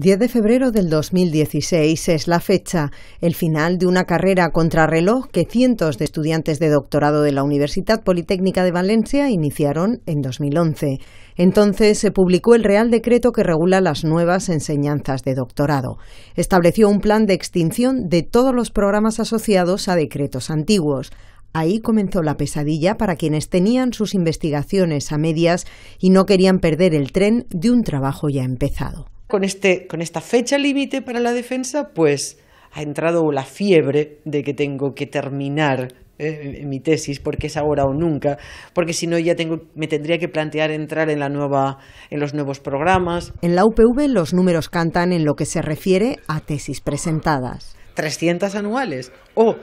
10 de febrero del 2016 es la fecha, el final de una carrera contrarreloj que cientos de estudiantes de doctorado de la Universidad Politécnica de Valencia iniciaron en 2011. Entonces se publicó el Real Decreto que regula las nuevas enseñanzas de doctorado. Estableció un plan de extinción de todos los programas asociados a decretos antiguos, Ahí comenzó la pesadilla para quienes tenían sus investigaciones a medias y no querían perder el tren de un trabajo ya empezado. Con, este, con esta fecha límite para la defensa, pues ha entrado la fiebre de que tengo que terminar eh, mi tesis porque es ahora o nunca, porque si no ya tengo, me tendría que plantear entrar en, la nueva, en los nuevos programas. En la UPV los números cantan en lo que se refiere a tesis presentadas. 300 anuales o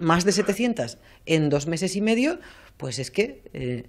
más de 700 en dos meses y medio, pues es que eh,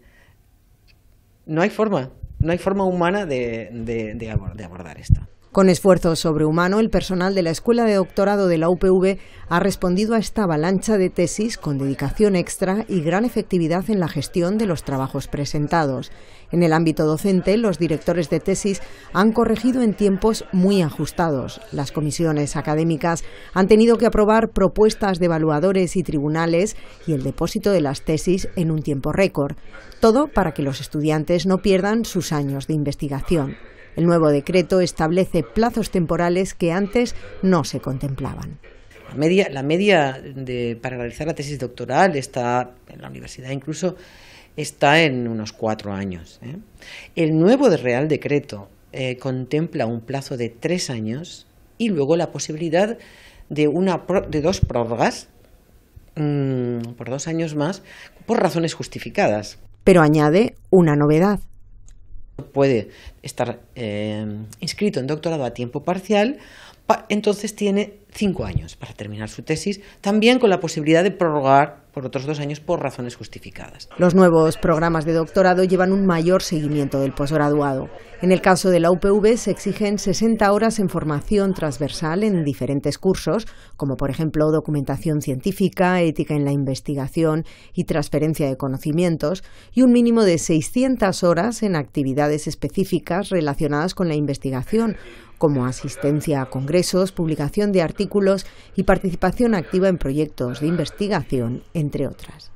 no hay forma no hay forma humana de, abordar esto. Con esfuerzo sobrehumano, el personal de la Escuela de Doctorado de la UPV ha respondido a esta avalancha de tesis con dedicación extra y gran efectividad en la gestión de los trabajos presentados. En el ámbito docente, los directores de tesis han corregido en tiempos muy ajustados. Las comisiones académicas han tenido que aprobar propuestas de evaluadores y tribunales y el depósito de las tesis en un tiempo récord. Todo para que los estudiantes no pierdan sus años de investigación. El nuevo decreto establece plazos temporales que antes no se contemplaban. La media, para realizar la tesis doctoral está en la universidad incluso está en unos cuatro años. ¿eh? El nuevo Real Decreto eh, contempla un plazo de tres años y luego la posibilidad de, una, de dos prórrogas mm, por dos años más por razones justificadas. Pero añade una novedad puede estar eh, inscrito en doctorado a tiempo parcial, entonces tiene cinco años para terminar su tesis, también con la posibilidad de prorrogar por otros dos años por razones justificadas. Los nuevos programas de doctorado llevan un mayor seguimiento del posgraduado. En el caso de la UPV se exigen 60 horas en formación transversal en diferentes cursos, como por ejemplo documentación científica, ética en la investigación y transferencia de conocimientos, y un mínimo de 600 horas en actividades específicas relacionadas con la investigación, como asistencia a congresos, publicación de artículos y participación activa en proyectos de investigación entre otras.